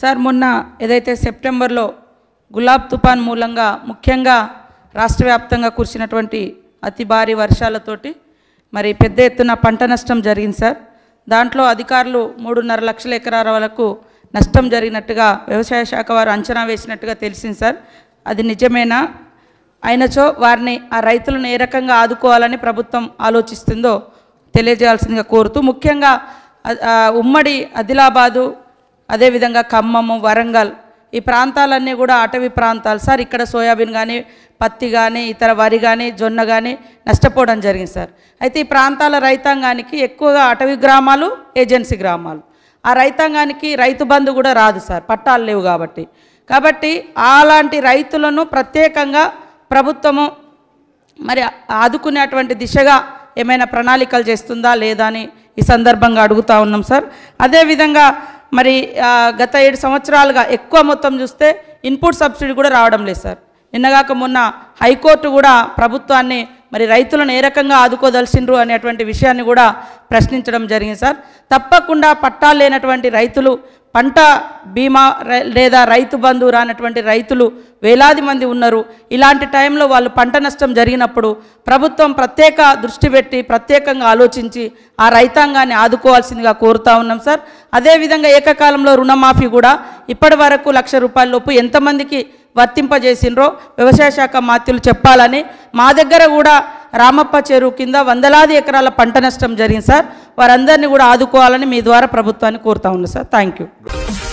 sir మొన్న ఏదైతే సెప్టెంబర్లో గులాబ్ తుఫాన్ మూలంగా ముఖ్యంగా రాష్ట్ర వ్యాప్తంగా కురిసినటువంటి అతి భారీ వర్షాలతోటి మరి పెద్ద ఎత్తున పంట నష్టం జరిగింది సార్ దాంట్లో అధికారులు మూడున్నర లక్షల ఎకరాల వరకు నష్టం జరిగినట్టుగా వ్యవసాయ శాఖ వారు అంచనా వేసినట్టుగా తెలిసింది సార్ అది నిజమేనా అయినచో వారిని ఆ రైతులను ఏ రకంగా ఆదుకోవాలని ప్రభుత్వం ఆలోచిస్తుందో తెలియజేయాల్సిందిగా కోరుతూ ముఖ్యంగా ఉమ్మడి ఆదిలాబాదు అదేవిధంగా ఖమ్మము వరంగల్ ఈ ప్రాంతాలన్నీ కూడా అటవీ ప్రాంతాలు సార్ ఇక్కడ సోయాబీన్ కానీ పత్తి కానీ ఇతర వరి కానీ జొన్న కానీ నష్టపోవడం జరిగింది సార్ అయితే ఈ ప్రాంతాల రైతాంగానికి ఎక్కువగా అటవీ గ్రామాలు ఏజెన్సీ గ్రామాలు ఆ రైతాంగానికి రైతు బంధు కూడా రాదు సార్ పట్టాలు లేవు కాబట్టి కాబట్టి అలాంటి రైతులను ప్రత్యేకంగా ప్రభుత్వము మరి ఆదుకునేటువంటి దిశగా ఏమైనా ప్రణాళికలు చేస్తుందా లేదా అని ఈ సందర్భంగా అడుగుతా ఉన్నాం సార్ అదేవిధంగా మరి గత ఏడు సంవత్సరాలుగా ఎక్కువ మొత్తం చూస్తే ఇన్పుట్ సబ్సిడీ కూడా రావడం లేదు సార్ నిన్నగాక మొన్న హైకోర్టు కూడా ప్రభుత్వాన్ని మరి రైతులను ఏ రకంగా ఆదుకోదలిసిండ్రు అనేటువంటి విషయాన్ని కూడా ప్రశ్నించడం జరిగింది సార్ తప్పకుండా పట్టాలు లేనటువంటి రైతులు పంట బీమా లేదా రైతు బంధు రానటువంటి రైతులు వేలాది మంది ఉన్నారు ఇలాంటి టైంలో వాళ్ళు పంట నష్టం జరిగినప్పుడు ప్రభుత్వం ప్రత్యేక దృష్టి పెట్టి ప్రత్యేకంగా ఆలోచించి ఆ రైతాంగాన్ని ఆదుకోవాల్సిందిగా కోరుతా ఉన్నాం సార్ అదేవిధంగా ఏకకాలంలో రుణమాఫీ కూడా ఇప్పటి వరకు లక్ష రూపాయలలోపు ఎంతమందికి వర్తింపజేసినో వ్యవసాయ శాఖ మాత్యులు చెప్పాలని మా దగ్గర కూడా రామప్ప చెరువు కింద వందలాది ఎకరాల పంట నష్టం జరిగింది సార్ వారందరినీ కూడా ఆదుకోవాలని మీ ద్వారా ప్రభుత్వాన్ని కోరుతా ఉన్నాను సార్ థ్యాంక్ యూ